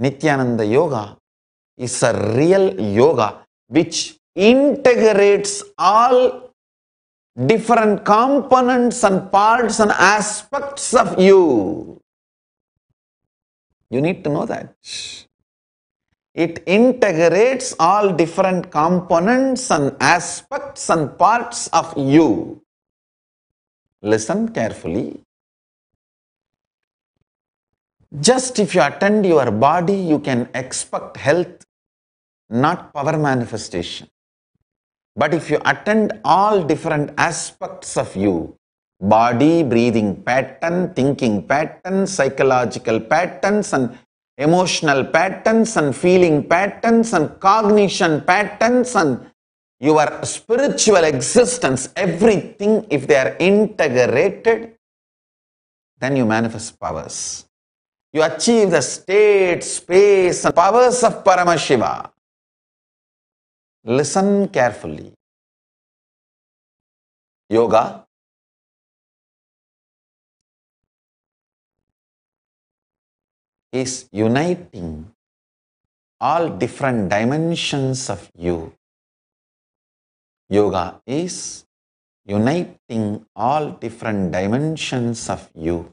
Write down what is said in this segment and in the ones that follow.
Nityananda Yoga is a real yoga which integrates all different components and parts and aspects of you. You need to know that. It integrates all different components and aspects and parts of you. Listen carefully. Just if you attend your body, you can expect health, not power manifestation. But if you attend all different aspects of you, body, breathing pattern, thinking pattern, psychological patterns and emotional patterns and feeling patterns and cognition patterns and your spiritual existence, everything, if they are integrated, then you manifest powers. You achieve the state, space, and powers of Paramashiva. Listen carefully. Yoga is uniting all different dimensions of you. Yoga is uniting all different dimensions of you.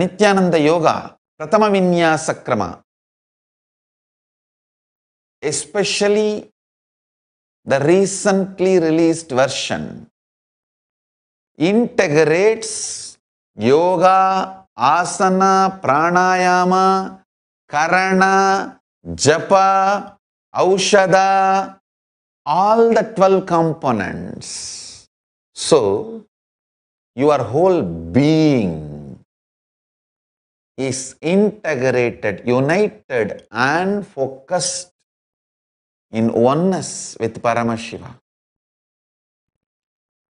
Nithyananda yoga prathama vinyasa krama especially the recently released version integrates yoga asana pranayama karana japa aushadha all the twelve components so your whole being is integrated, united and focused in oneness with Paramashiva.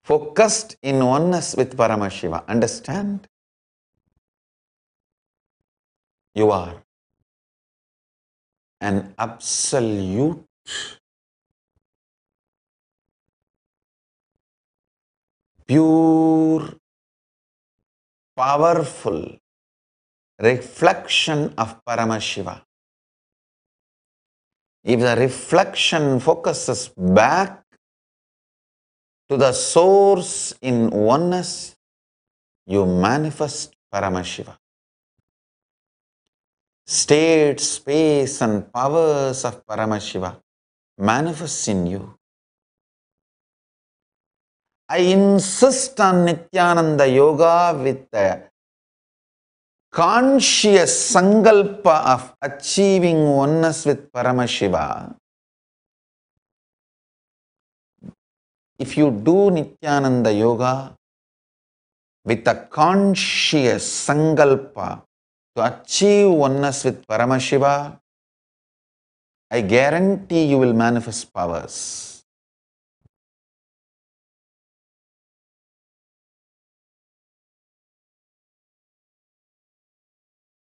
Focused in oneness with Paramashiva. Understand? You are an absolute pure powerful reflection of Paramashiva. If the reflection focuses back to the source in oneness, you manifest Paramashiva. State, space, and powers of Paramashiva manifest in you. I insist on Nityananda Yoga with the conscious sankalpa of achieving oneness with Paramashiva if you do Nityananda Yoga with a conscious sankalpa to achieve oneness with Paramashiva, I guarantee you will manifest powers.